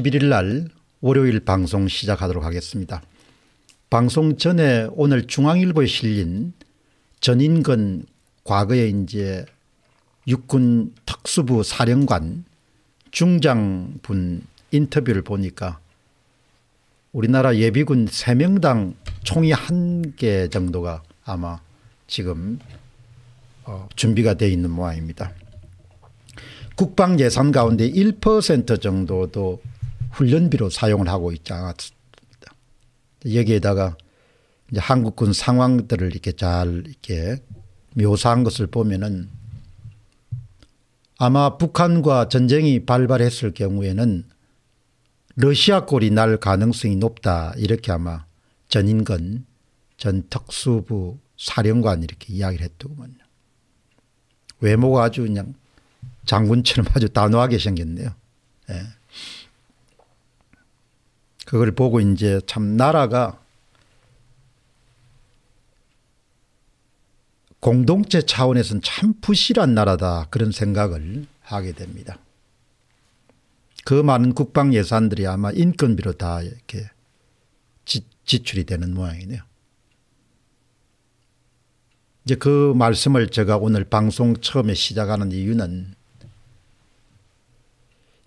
11일 날 월요일 방송 시작하도록 하겠습니다. 방송 전에 오늘 중앙일보에 실린 전인근 과거에 이제 육군 특수부 사령관 중장분 인터뷰를 보니까 우리나라 예비군 3명당 총이 1개 정도가 아마 지금 어 준비가 되어 있는 모양입니다. 국방 예산 가운데 1% 정도도 훈련비로 사용을 하고 있지 않았습니다. 여기에다가 이제 한국군 상황들을 이렇게 잘 이렇게 묘사한 것을 보면은 아마 북한과 전쟁이 발발했을 경우에는 러시아 꼴이 날 가능성이 높다 이렇게 아마 전인건 전 특수부 사령관 이렇게 이야기를 했더군요. 외모가 아주 그냥 장군처럼 아주 단호하게 생겼네요. 예. 그걸 보고 이제 참 나라가 공동체 차원에서는 참 부실한 나라다 그런 생각을 하게 됩니다. 그 많은 국방 예산들이 아마 인건비로 다 이렇게 지, 출이 되는 모양이네요. 이제 그 말씀을 제가 오늘 방송 처음에 시작하는 이유는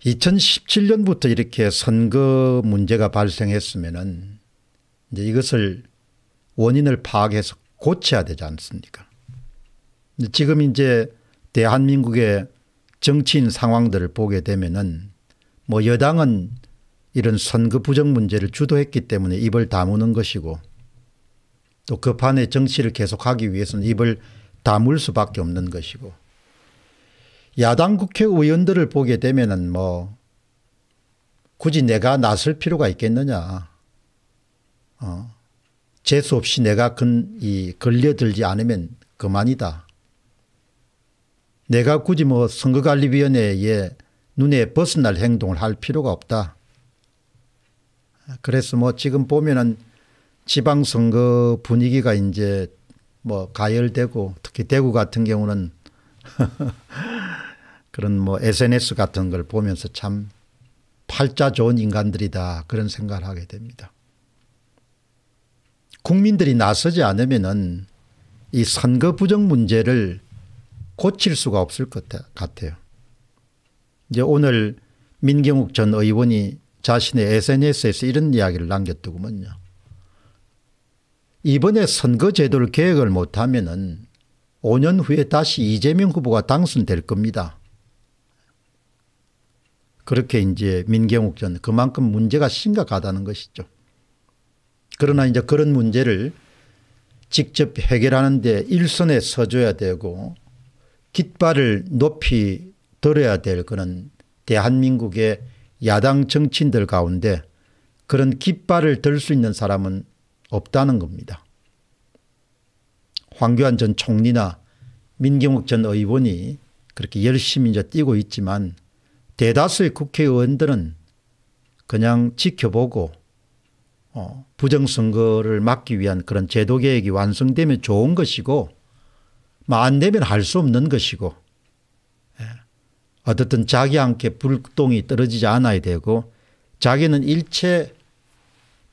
2017년부터 이렇게 선거 문제가 발생했으면은 이제 이것을 원인을 파악해서 고쳐야 되지 않습니까? 지금 이제 대한민국의 정치인 상황들을 보게 되면은 뭐 여당은 이런 선거 부정 문제를 주도했기 때문에 입을 다무는 것이고 또그 판에 정치를 계속하기 위해서는 입을 다물 수밖에 없는 것이고 야당 국회의원들을 보게 되면은 뭐 굳이 내가 나설 필요가 있겠느냐. 어. 재수 없이 내가 근, 이, 걸려들지 않으면 그만이다. 내가 굳이 뭐 선거관리위원회에 눈에 벗어날 행동을 할 필요가 없다. 그래서 뭐 지금 보면은 지방선거 분위기가 이제 뭐 가열되고 특히 대구 같은 경우는 그런 뭐 SNS 같은 걸 보면서 참 팔자 좋은 인간들이다 그런 생각을 하게 됩니다. 국민들이 나서지 않으면은 이 선거 부정 문제를 고칠 수가 없을 것 같아요. 이제 오늘 민경욱 전 의원이 자신의 SNS에서 이런 이야기를 남겼더구먼요. 이번에 선거제도를 계획을 못하면 은 5년 후에 다시 이재명 후보가 당선될 겁니다. 그렇게 이제 민경욱 전 그만큼 문제가 심각하다는 것이죠. 그러나 이제 그런 문제를 직접 해결하는데 일선에 서줘야 되고 깃발을 높이 들어야 될 그런 대한민국의 야당 정치인들 가운데 그런 깃발을 들 수 있는 사람은 없다는 겁니다. 황교안 전 총리나 민경욱 전 의원이 그렇게 열심히 이제 뛰고 있지만 대다수의 국회의원들은 그냥 지켜보고 어, 부정선거를 막기 위한 그런 제도 개혁이 완성되면 좋은 것이고 뭐안 되면 할 수 없는 것이고 예. 어쨌든 자기한테 불똥이 떨어지지 않아야 되고 자기는 일체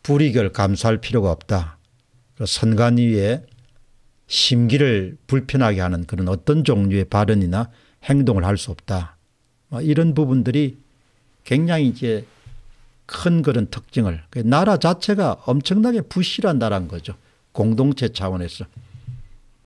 불이익을 감수할 필요가 없다. 선관위에 심기를 불편하게 하는 그런 어떤 종류의 발언이나 행동을 할 수 없다. 뭐 이런 부분들이 굉장히 이제 큰 그런 특징을 그 나라 자체가 엄청나게 부실한 나라인 거죠. 공동체 차원에서.